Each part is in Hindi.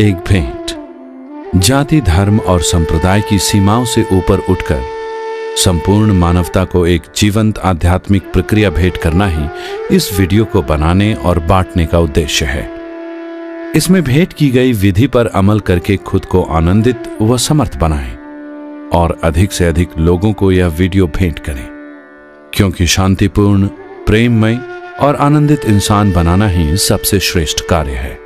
एक भेंट जाति धर्म और संप्रदाय की सीमाओं से ऊपर उठकर संपूर्ण मानवता को एक जीवंत आध्यात्मिक प्रक्रिया भेंट करना ही इस वीडियो को बनाने और बांटने का उद्देश्य है इसमें भेंट की गई विधि पर अमल करके खुद को आनंदित व समर्थ बनाएं और अधिक से अधिक लोगों को यह वीडियो भेंट करें क्योंकि शांतिपूर्ण प्रेममय और आनंदित इंसान बनाना ही सबसे श्रेष्ठ कार्य है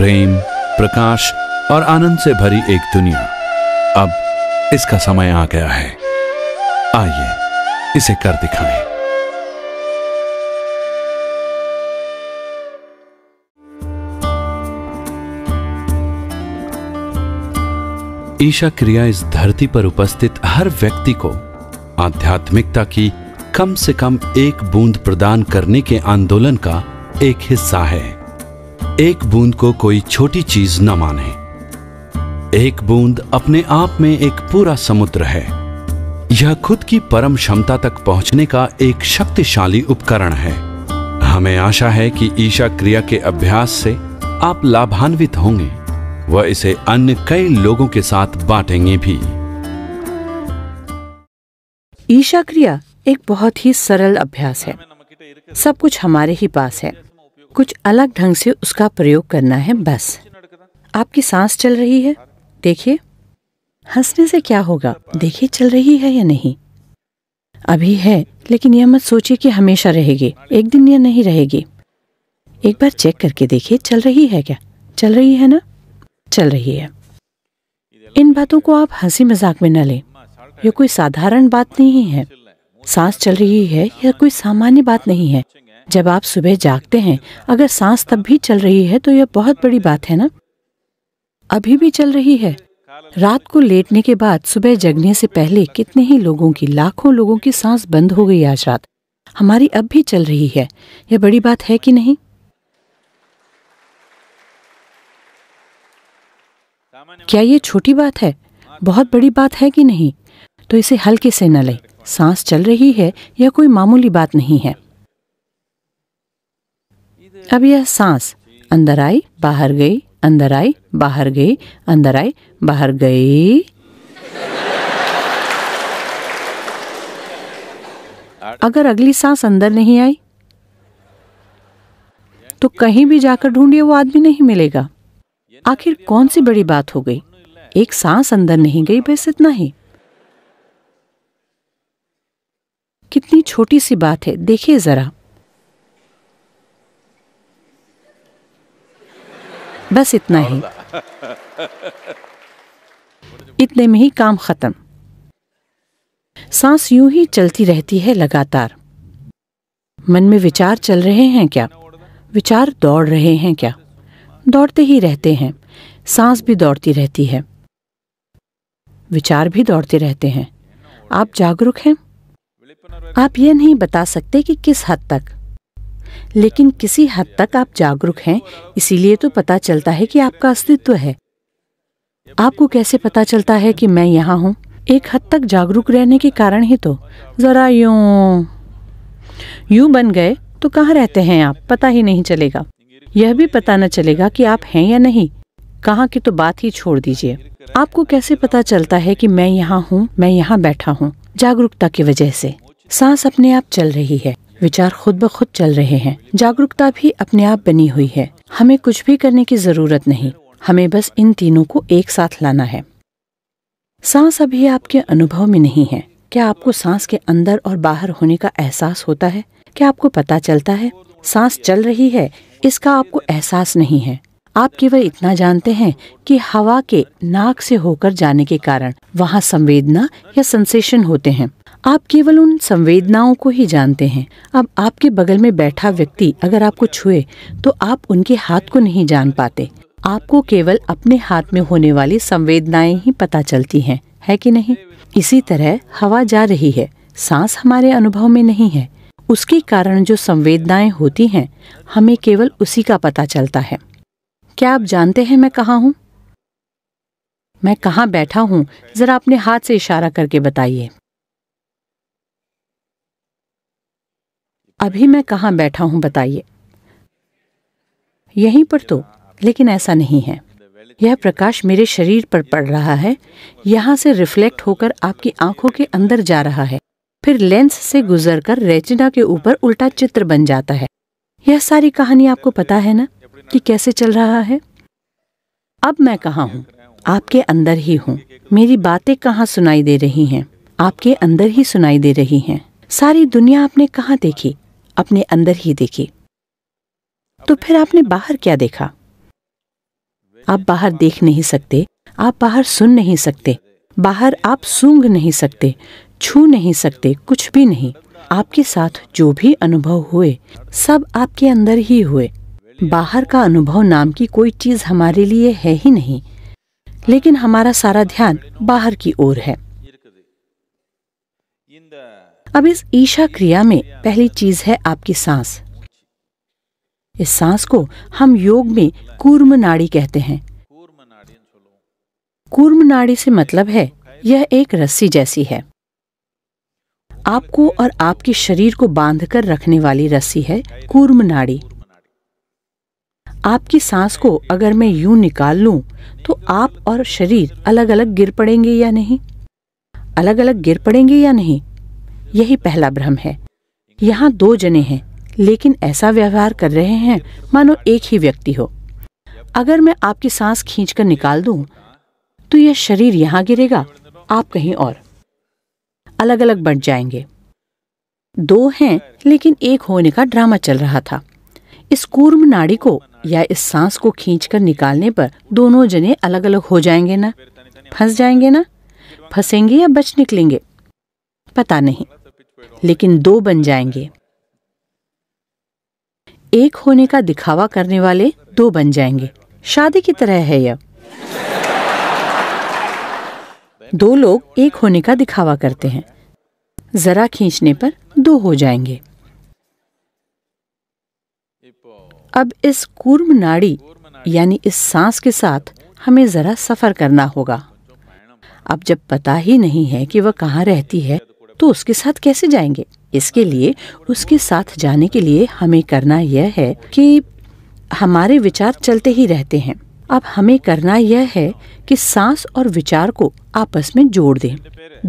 प्रेम प्रकाश और आनंद से भरी एक दुनिया अब इसका समय आ गया है आइए इसे कर दिखाएं। ईशा क्रिया इस धरती पर उपस्थित हर व्यक्ति को आध्यात्मिकता की कम से कम एक बूंद प्रदान करने के आंदोलन का एक हिस्सा है एक बूंद को कोई छोटी चीज न माने एक बूंद अपने आप में एक पूरा समुद्र है यह खुद की परम क्षमता तक पहुंचने का एक शक्तिशाली उपकरण है हमें आशा है कि ईशा क्रिया के अभ्यास से आप लाभान्वित होंगे वह इसे अन्य कई लोगों के साथ बांटेंगे भी ईशा क्रिया एक बहुत ही सरल अभ्यास है सब कुछ हमारे ही पास है कुछ अलग ढंग से उसका प्रयोग करना है बस आपकी सांस चल रही है देखिए हंसने से क्या होगा देखिए चल रही है या नहीं अभी है लेकिन यह मत सोचिए कि हमेशा रहेगी एक दिन यह नहीं रहेगी एक बार चेक करके देखिए चल रही है क्या चल रही है ना चल रही है इन बातों को आप हंसी मजाक में न ले यह कोई साधारण बात नहीं है सांस चल रही है यह कोई सामान्य बात नहीं है जब आप सुबह जागते हैं अगर सांस तब भी चल रही है तो यह बहुत बड़ी बात है ना अभी भी चल रही है रात को लेटने के बाद सुबह जगने से पहले कितने ही लोगों की लाखों लोगों की सांस बंद हो गई आज रात हमारी अब भी चल रही है यह बड़ी बात है कि नहीं क्या ये छोटी बात है बहुत बड़ी बात है कि नहीं तो इसे हल्के से न ले सांस चल रही है यह कोई मामूली बात नहीं है अब यह सांस अंदर आई बाहर गई अंदर आई बाहर गई अंदर आई बाहर गई अगर अगली सांस अंदर नहीं आई तो कहीं भी जाकर ढूंढिए वो आदमी नहीं मिलेगा आखिर कौन सी बड़ी बात हो गई एक सांस अंदर नहीं गई बस इतना ही कितनी छोटी सी बात है देखिए जरा बस इतना ही इतने में ही काम खत्म सांस यूं ही चलती रहती है लगातार मन में विचार चल रहे हैं क्या विचार दौड़ रहे हैं क्या दौड़ते ही रहते हैं सांस भी दौड़ती रहती है विचार भी दौड़ते रहते हैं आप जागरूक हैं आप ये नहीं बता सकते कि किस हद तक लेकिन किसी हद तक आप जागरूक हैं इसीलिए तो पता चलता है कि आपका अस्तित्व है आपको कैसे पता चलता है कि मैं यहाँ हूँ एक हद तक जागरूक रहने के कारण ही तो जरा यूं यूं बन गए तो कहाँ रहते हैं आप पता ही नहीं चलेगा यह भी पता न चलेगा कि आप हैं या नहीं कहाँ की तो बात ही छोड़ दीजिए आपको कैसे पता चलता है कि मैं यहाँ हूँ मैं यहाँ बैठा हूँ जागरूकता की वजह से सांस अपने आप चल रही है विचार खुद ब खुद चल रहे हैं जागरूकता भी अपने आप बनी हुई है हमें कुछ भी करने की जरूरत नहीं हमें बस इन तीनों को एक साथ लाना है सांस अभी आपके अनुभव में नहीं है क्या आपको सांस के अंदर और बाहर होने का एहसास होता है क्या आपको पता चलता है सांस चल रही है इसका आपको एहसास नहीं है आप केवल इतना जानते हैं कि हवा के नाक से होकर जाने के कारण वहाँ संवेदना या सेंसेशन होते हैं आप केवल उन संवेदनाओं को ही जानते हैं अब आपके बगल में बैठा व्यक्ति अगर आपको छुए तो आप उनके हाथ को नहीं जान पाते आपको केवल अपने हाथ में होने वाली संवेदनाएं ही पता चलती हैं है कि नहीं इसी तरह हवा जा रही है सांस हमारे अनुभव में नहीं है उसके कारण जो संवेदनाएं होती हैं हमें केवल उसी का पता चलता है क्या आप जानते हैं मैं कहाँ हूँ मैं कहाँ बैठा हूँ जरा अपने हाथ से इशारा करके बताइए अभी मैं कहाँ बैठा हूँ बताइए यहीं पर तो लेकिन ऐसा नहीं है यह प्रकाश मेरे शरीर पर पड़ रहा है यहाँ से रिफ्लेक्ट होकर आपकी आंखों के अंदर जा रहा है फिर लेंस से गुजरकर रेचिना के ऊपर उल्टा चित्र बन जाता है यह सारी कहानी आपको पता है ना कि कैसे चल रहा है अब मैं कहाँ हूँ आपके अंदर ही हूँ मेरी बातें कहाँ सुनाई दे रही हैं आपके अंदर ही सुनाई दे रही हैं सारी दुनिया आपने कहाँ देखी अपने अंदर ही देखी तो फिर आपने बाहर क्या देखा आप बाहर देख नहीं सकते आप बाहर सुन नहीं सकते बाहर आप सूंघ नहीं सकते छू नहीं सकते कुछ भी नहीं आपके साथ जो भी अनुभव हुए सब आपके अंदर ही हुए बाहर का अनुभव नाम की कोई चीज हमारे लिए है ही नहीं लेकिन हमारा सारा ध्यान बाहर की ओर है अब इस ईशा क्रिया में पहली चीज है आपकी सांस इस सांस को हम योग में कूर्म नाड़ी कहते हैं कूर्म नाड़ी से मतलब है यह एक रस्सी जैसी है आपको और आपके शरीर को बांधकर रखने वाली रस्सी है कूर्म नाड़ी आपकी सांस को अगर मैं यूं निकाल लूं तो आप और शरीर अलग अलग गिर पड़ेंगे या नहीं अलग अलग गिर पड़ेंगे या नहीं यही पहला भ्रम है यहाँ दो जने हैं लेकिन ऐसा व्यवहार कर रहे हैं मानो एक ही व्यक्ति हो अगर मैं आपकी सांस खींचकर निकाल दूं, तो यह शरीर यहाँ गिरेगा आप कहीं और अलग अलग बंट जाएंगे दो हैं लेकिन एक होने का ड्रामा चल रहा था इस कूर्म नाड़ी को या इस सांस को खींचकर निकालने पर दोनों जने अलग अलग हो जाएंगे ना फंस जाएंगे ना फंसेंगे या बच निकलेंगे पता नहीं लेकिन दो बन जाएंगे एक होने का दिखावा करने वाले दो बन जाएंगे शादी की तरह है यह दो लोग एक होने का दिखावा करते हैं जरा खींचने पर दो हो जाएंगे अब इस कूर्म नाड़ी यानी इस सांस के साथ हमें जरा सफर करना होगा अब जब पता ही नहीं है कि वह कहाँ रहती है तो उसके साथ कैसे जाएंगे इसके लिए उसके साथ जाने के लिए हमें करना यह है कि हमारे विचार चलते ही रहते हैं अब हमें करना यह है कि सांस और विचार को आपस में जोड़ दें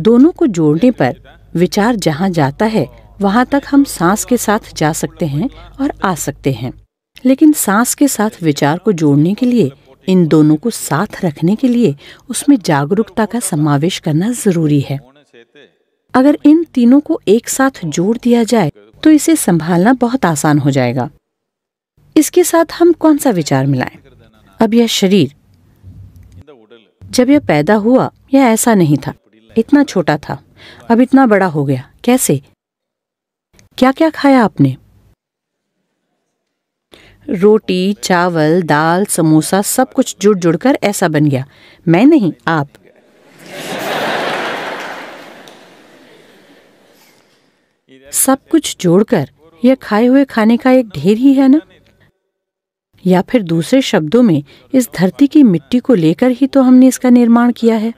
दोनों को जोड़ने पर विचार जहाँ जाता है वहाँ तक हम सांस के साथ जा सकते हैं और आ सकते हैं लेकिन सांस के साथ विचार को जोड़ने के लिए इन दोनों को साथ रखने के लिए उसमें जागरूकता का समावेश करना जरूरी है अगर इन तीनों को एक साथ जोड़ दिया जाए तो इसे संभालना बहुत आसान हो जाएगा इसके साथ हम कौन सा विचार मिलाएं? अब यह शरीर जब यह पैदा हुआ यह ऐसा नहीं था इतना छोटा था अब इतना बड़ा हो गया कैसे क्या क्या खाया आपने रोटी चावल दाल समोसा सब कुछ जुड़ जुड़ कर ऐसा बन गया मैं नहीं आप सब कुछ जोड़कर यह खाए हुए खाने का एक ढेर ही है ना या फिर दूसरे शब्दों में इस धरती की मिट्टी को लेकर ही तो हमने इसका निर्माण किया है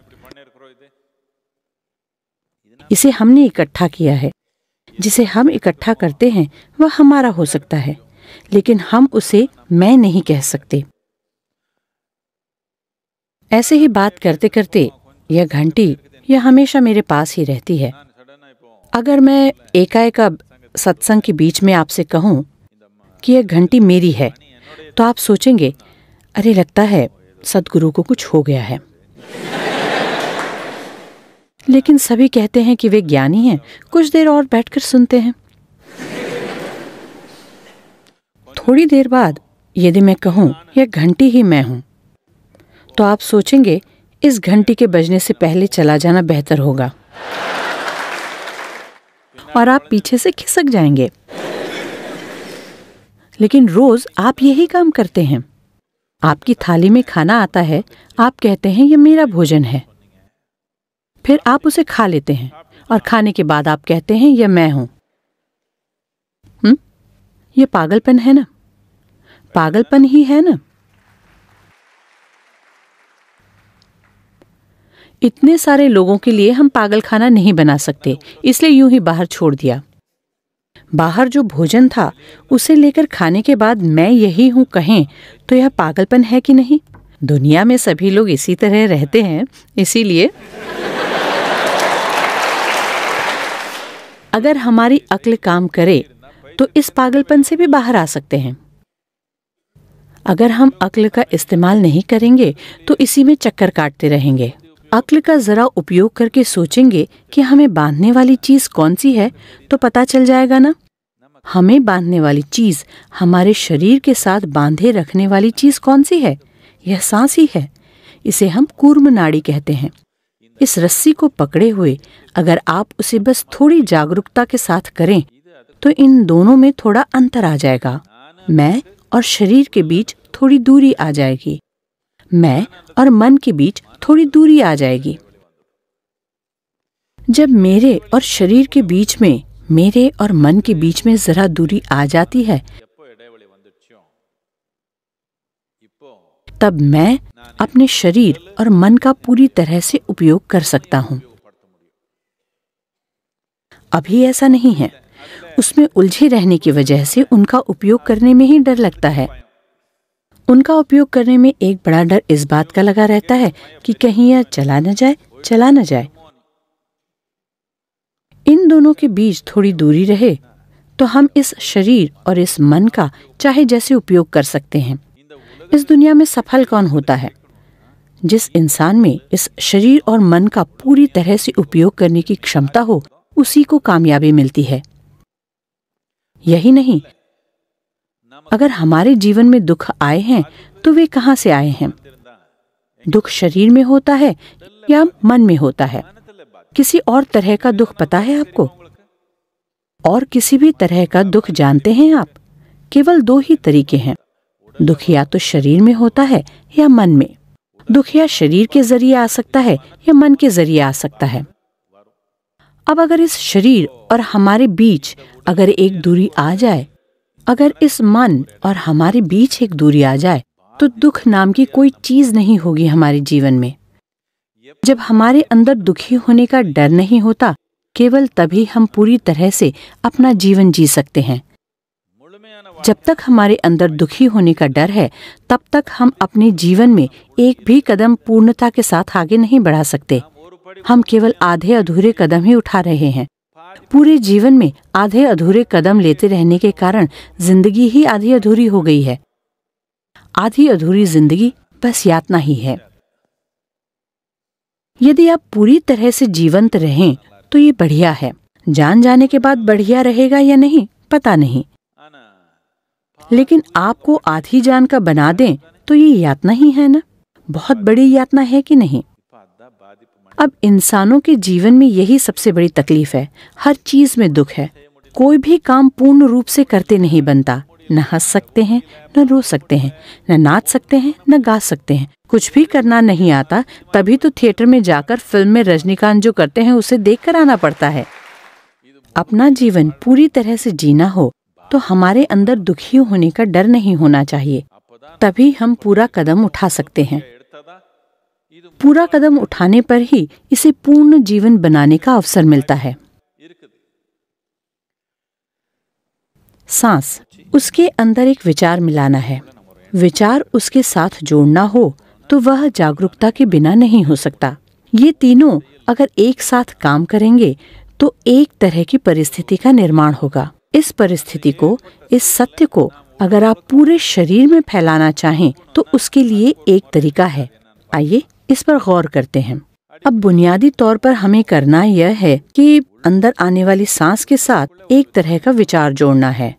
इसे हमने इकट्ठा किया है जिसे हम इकट्ठा करते हैं वह हमारा हो सकता है लेकिन हम उसे मैं नहीं कह सकते ऐसे ही बात करते करते यह घंटी यह हमेशा मेरे पास ही रहती है अगर मैं एकाएक सत्संग के बीच में आपसे कहूँ कि यह घंटी मेरी है तो आप सोचेंगे अरे लगता है सदगुरु को कुछ हो गया है लेकिन सभी कहते हैं कि वे ज्ञानी हैं कुछ देर और बैठकर सुनते हैं थोड़ी देर बाद यदि मैं कहूँ यह घंटी ही मैं हूं तो आप सोचेंगे इस घंटी के बजने से पहले चला जाना बेहतर होगा और आप पीछे से खिसक जाएंगे लेकिन रोज आप यही काम करते हैं आपकी थाली में खाना आता है आप कहते हैं यह मेरा भोजन है फिर आप उसे खा लेते हैं और खाने के बाद आप कहते हैं यह मैं हूं हम्म यह पागलपन है ना पागलपन ही है ना इतने सारे लोगों के लिए हम पागलखाना नहीं बना सकते इसलिए यूं ही बाहर छोड़ दिया बाहर जो भोजन था उसे लेकर खाने के बाद मैं यही हूँ कहें तो यह पागलपन है कि नहीं दुनिया में सभी लोग इसी तरह रहते हैं इसीलिए अगर हमारी अक्ल काम करे तो इस पागलपन से भी बाहर आ सकते हैं अगर हम अक्ल का इस्तेमाल नहीं करेंगे तो इसी में चक्कर काटते रहेंगे अक्ल का ज़रा उपयोग करके सोचेंगे कि हमें बांधने वाली चीज़ कौन सी है तो पता चल जाएगा ना हमें बांधने वाली चीज़ हमारे शरीर के साथ बांधे रखने वाली चीज़ कौन सी है यह सांस ही है इसे हम कूर्म नाड़ी कहते हैं इस रस्सी को पकड़े हुए अगर आप उसे बस थोड़ी जागरूकता के साथ करें तो इन दोनों में थोड़ा अंतर आ जाएगा मैं और शरीर के बीच थोड़ी दूरी आ जाएगी मैं और मन के बीच थोड़ी दूरी आ जाएगी जब मेरे और शरीर के बीच में मेरे और मन के बीच में जरा दूरी आ जाती है तब मैं अपने शरीर और मन का पूरी तरह से उपयोग कर सकता हूं अभी ऐसा नहीं है उसमें उलझे रहने की वजह से उनका उपयोग करने में ही डर लगता है उनका उपयोग करने में एक बड़ा डर इस बात का लगा रहता है कि कहीं यह चला न जाए चला न जाए इन दोनों के बीच थोड़ी दूरी रहे तो हम इस शरीर और इस मन का चाहे जैसे उपयोग कर सकते हैं इस दुनिया में सफल कौन होता है जिस इंसान में इस शरीर और मन का पूरी तरह से उपयोग करने की क्षमता हो उसी को कामयाबी मिलती है यही नहीं अगर हमारे जीवन में दुख आए हैं तो वे कहाँ से आए हैं दुख शरीर में होता है या मन में होता है किसी और तरह का दुख पता है आपको और किसी भी तरह का दुख जानते हैं आप केवल दो ही तरीके हैं दुख या तो शरीर में होता है या मन में दुख या शरीर के जरिए आ सकता है या मन के जरिए आ सकता है अब अगर इस शरीर और हमारे बीच अगर एक दूरी आ जाए अगर इस मन और हमारे बीच एक दूरी आ जाए तो दुख नाम की कोई चीज नहीं होगी हमारे जीवन में जब हमारे अंदर दुखी होने का डर नहीं होता केवल तभी हम पूरी तरह से अपना जीवन जी सकते हैं जब तक हमारे अंदर दुखी होने का डर है तब तक हम अपने जीवन में एक भी कदम पूर्णता के साथ आगे नहीं बढ़ा सकते हम केवल आधे अधूरे कदम ही उठा रहे हैं पूरे जीवन में आधे अधूरे कदम लेते रहने के कारण जिंदगी ही आधी अधूरी हो गई है आधी अधूरी जिंदगी बस यातना ही है यदि आप पूरी तरह से जीवंत रहें तो ये बढ़िया है जान जाने के बाद बढ़िया रहेगा या नहीं पता नहीं लेकिन आपको आधी जान का बना दें तो ये यातना ही है ना बहुत बड़ी यातना है कि नहीं अब इंसानों के जीवन में यही सबसे बड़ी तकलीफ है हर चीज में दुख है कोई भी काम पूर्ण रूप से करते नहीं बनता न हंस सकते हैं न रो सकते हैं न नाच सकते हैं न गा सकते हैं कुछ भी करना नहीं आता तभी तो थिएटर में जाकर फिल्म में रजनीकांत जो करते हैं उसे देख कर आना पड़ता है अपना जीवन पूरी तरह से जीना हो तो हमारे अंदर दुखी होने का डर नहीं होना चाहिए तभी हम पूरा कदम उठा सकते हैं पूरा कदम उठाने पर ही इसे पूर्ण जीवन बनाने का अवसर मिलता है सांस उसके अंदर एक विचार मिलाना है विचार उसके साथ जोड़ना हो तो वह जागरूकता के बिना नहीं हो सकता ये तीनों अगर एक साथ काम करेंगे तो एक तरह की परिस्थिति का निर्माण होगा इस परिस्थिति को इस सत्य को अगर आप पूरे शरीर में फैलाना चाहें तो उसके लिए एक तरीका है आइए इस पर गौर करते हैं अब बुनियादी तौर पर हमें करना यह है कि अंदर आने वाली सांस के साथ एक तरह का विचार जोड़ना है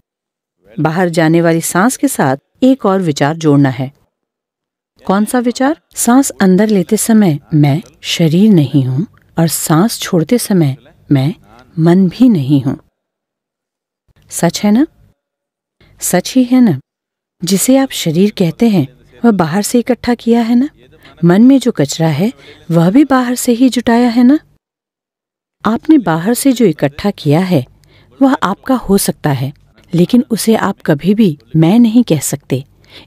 बाहर जाने वाली सांस के साथ एक और विचार जोड़ना है कौन सा विचार सांस अंदर लेते समय मैं शरीर नहीं हूँ और सांस छोड़ते समय मैं मन भी नहीं हूँ सच है ना सच ही है ना जिसे आप शरीर कहते हैं वह बाहर से इकट्ठा किया है ना मन में जो कचरा है वह भी बाहर से ही जुटाया है ना आपने बाहर से जो इकट्ठा किया है वह आपका हो सकता है लेकिन उसे आप कभी भी मैं नहीं कह सकते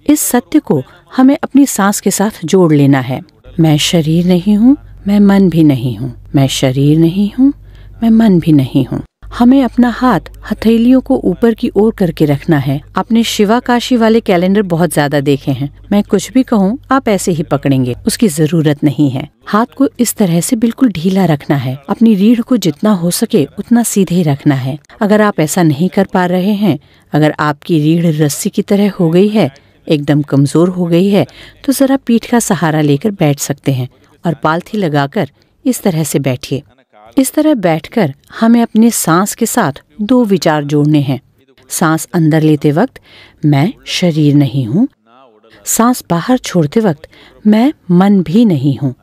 इस सत्य को हमें अपनी सांस के साथ जोड़ लेना है मैं शरीर नहीं हूँ मैं मन भी नहीं हूँ मैं शरीर नहीं हूँ मैं मन भी नहीं हूँ हमें अपना हाथ हथेलियों को ऊपर की ओर करके रखना है आपने शिवा काशी वाले कैलेंडर बहुत ज्यादा देखे हैं मैं कुछ भी कहूँ आप ऐसे ही पकड़ेंगे उसकी जरूरत नहीं है हाथ को इस तरह से बिल्कुल ढीला रखना है अपनी रीढ़ को जितना हो सके उतना सीधे रखना है अगर आप ऐसा नहीं कर पा रहे हैं अगर आपकी रीढ़ रस्सी की तरह हो गई है एकदम कमजोर हो गई है तो जरा पीठ का सहारा लेकर बैठ सकते हैं और पालथी लगाकर इस तरह से बैठिए इस तरह बैठकर हमें अपने सांस के साथ दो विचार जोड़ने हैं सांस अंदर लेते वक्त मैं शरीर नहीं हूँ सांस बाहर छोड़ते वक्त मैं मन भी नहीं हूँ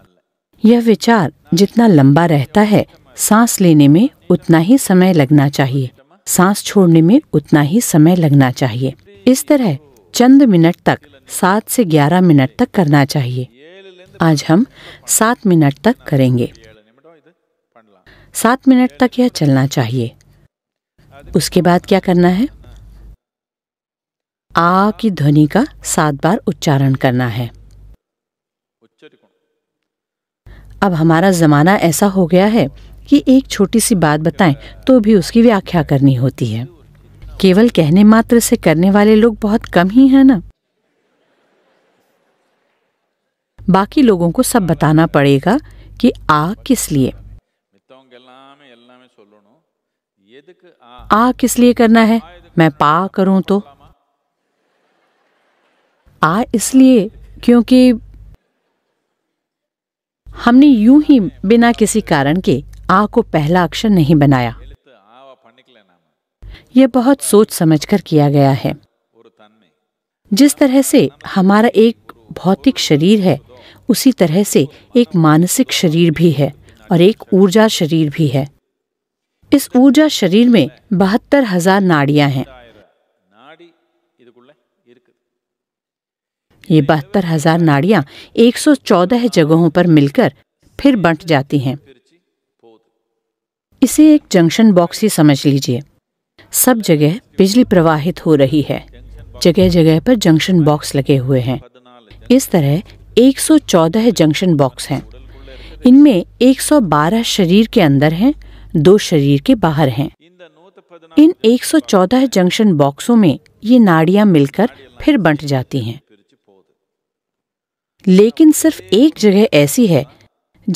यह विचार जितना लंबा रहता है सांस लेने में उतना ही समय लगना चाहिए सांस छोड़ने में उतना ही समय लगना चाहिए इस तरह चंद मिनट तक सात से ग्यारह मिनट तक करना चाहिए आज हम सात मिनट तक करेंगे सात मिनट तक यह चलना चाहिए उसके बाद क्या करना है आ की ध्वनि का सात बार उच्चारण करना है अब हमारा जमाना ऐसा हो गया है कि एक छोटी सी बात बताएं तो भी उसकी व्याख्या करनी होती है केवल कहने मात्र से करने वाले लोग बहुत कम ही हैं ना बाकी लोगों को सब बताना पड़ेगा कि आ किस लिए आ किस लिए करना है मैं पा करूं तो आ इसलिए क्योंकि हमने यूं ही बिना किसी कारण के आ को पहला अक्षर नहीं बनाया यह बहुत सोच समझकर किया गया है जिस तरह से हमारा एक भौतिक शरीर है उसी तरह से एक मानसिक शरीर भी है और एक ऊर्जा शरीर भी है इस ऊर्जा शरीर में बहत्तर हजार नाड़ियां हैं ये बहत्तर हजार नाड़ियां 114 जगहों पर मिलकर फिर बंट जाती हैं इसे एक जंक्शन बॉक्स ही समझ लीजिए सब जगह बिजली प्रवाहित हो रही है जगह जगह पर जंक्शन बॉक्स लगे हुए हैं इस तरह 114 जंक्शन बॉक्स हैं इनमें 112 शरीर के अंदर हैं दो शरीर के बाहर हैं इन 114 जंक्शन बॉक्सों में ये नाड़ियां मिलकर फिर बंट जाती हैं लेकिन सिर्फ एक जगह ऐसी है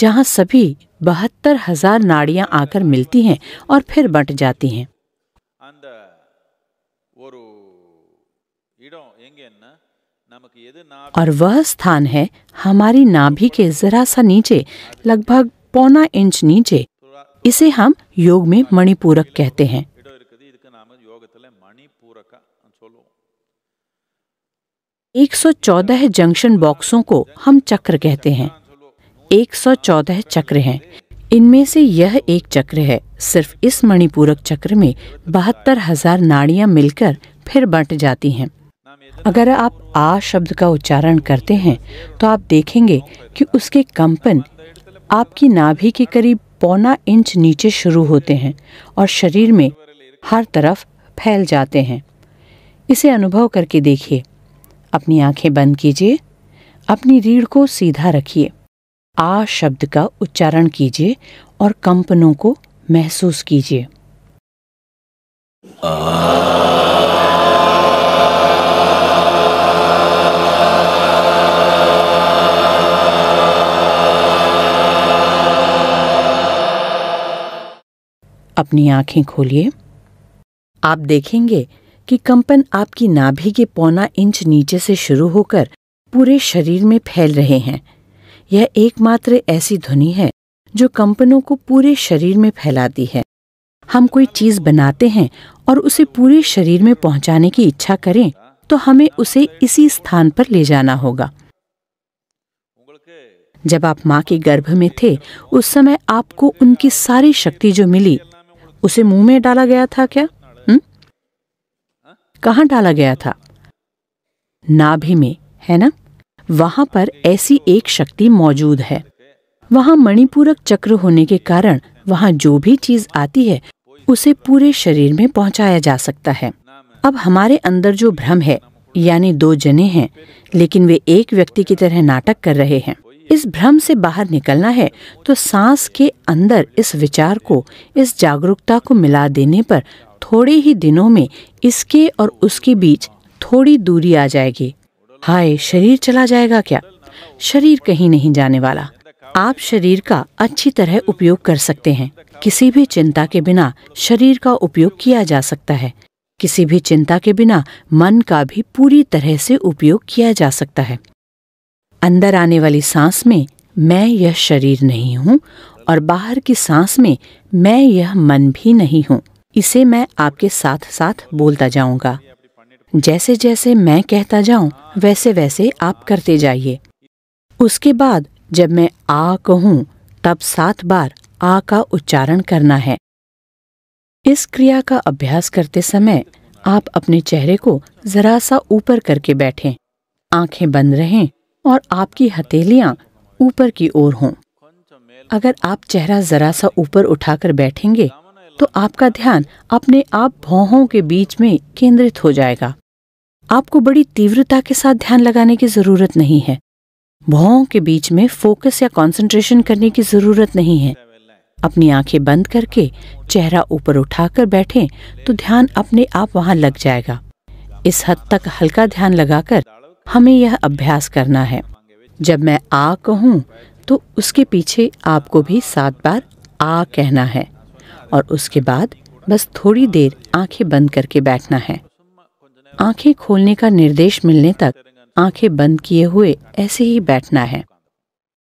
जहां सभी बहत्तर हजार नाड़ियां आकर मिलती हैं और फिर बंट जाती हैं और वह स्थान है हमारी नाभि के जरा सा नीचे लगभग पौना इंच नीचे इसे हम योग में मणिपूरक कहते हैं एक सौ चौदह जंक्शन बॉक्सों को हम चक्र कहते हैं एक सौ चौदह चक्र हैं इनमें से यह एक चक्र है सिर्फ इस मणिपूरक चक्र में बहत्तर हजार नाड़ियाँ मिलकर फिर बंट जाती हैं अगर आप आ शब्द का उच्चारण करते हैं तो आप देखेंगे कि उसके कंपन आपकी नाभि के करीब पौना इंच नीचे शुरू होते हैं और शरीर में हर तरफ फैल जाते हैं इसे अनुभव करके देखिए अपनी आंखें बंद कीजिए अपनी रीढ़ को सीधा रखिए आ शब्द का उच्चारण कीजिए और कंपनों को महसूस कीजिए अपनी आंखें खोलिए आप देखेंगे कि कंपन आपकी नाभि के पौना इंच नीचे से शुरू होकर पूरे शरीर में फैल रहे हैं यह एकमात्र ऐसी ध्वनि है जो कंपनों को पूरे शरीर में फैलाती है हम कोई चीज बनाते हैं और उसे पूरे शरीर में पहुंचाने की इच्छा करें तो हमें उसे इसी स्थान पर ले जाना होगा जब आप माँ के गर्भ में थे उस समय आपको उनकी सारी शक्ति जो मिली उसे मुंह में डाला गया था क्या कहाँ डाला गया था नाभि में है ना वहां पर ऐसी एक शक्ति मौजूद है वहां मणिपूरक चक्र होने के कारण वहां जो भी चीज आती है उसे पूरे शरीर में पहुंचाया जा सकता है अब हमारे अंदर जो भ्रम है यानी दो जने हैं लेकिन वे एक व्यक्ति की तरह नाटक कर रहे हैं इस भ्रम से बाहर निकलना है तो सांस के अंदर इस विचार को इस जागरूकता को मिला देने पर थोड़े ही दिनों में इसके और उसके बीच थोड़ी दूरी आ जाएगी हाय शरीर चला जाएगा क्या शरीर कहीं नहीं जाने वाला आप शरीर का अच्छी तरह उपयोग कर सकते हैं किसी भी चिंता के बिना शरीर का उपयोग किया जा सकता है किसी भी चिंता के बिना मन का भी पूरी तरह से उपयोग किया जा सकता है अंदर आने वाली सांस में मैं यह शरीर नहीं हूँ और बाहर की सांस में मैं यह मन भी नहीं हूँ इसे मैं आपके साथ साथ बोलता जाऊंगा जैसे जैसे मैं कहता जाऊं वैसे वैसे आप करते जाइए उसके बाद जब मैं आ कहूं तब सात बार आ का उच्चारण करना है इस क्रिया का अभ्यास करते समय आप अपने चेहरे को जरा सा ऊपर करके बैठें आंखें बंद रहें और आपकी हथेलियाँ ऊपर की ओर हों अगर आप चेहरा जरा सा ऊपर उठाकर बैठेंगे तो आपका ध्यान अपने आप भौहों के बीच में केंद्रित हो जाएगा आपको बड़ी तीव्रता के साथ ध्यान लगाने की जरूरत नहीं है भौहों के बीच में फोकस या कंसंट्रेशन करने की जरूरत नहीं है अपनी आंखें बंद करके चेहरा ऊपर उठाकर बैठें तो ध्यान अपने आप वहां लग जाएगा इस हद तक हल्का ध्यान लगाकर हमें यह अभ्यास करना है जब मैं आ कहूँ तो उसके पीछे आपको भी सात बार आ कहना है और उसके बाद बस थोड़ी देर आंखें बंद करके बैठना है आंखें खोलने का निर्देश मिलने तक आंखें बंद किए हुए ऐसे ही बैठना है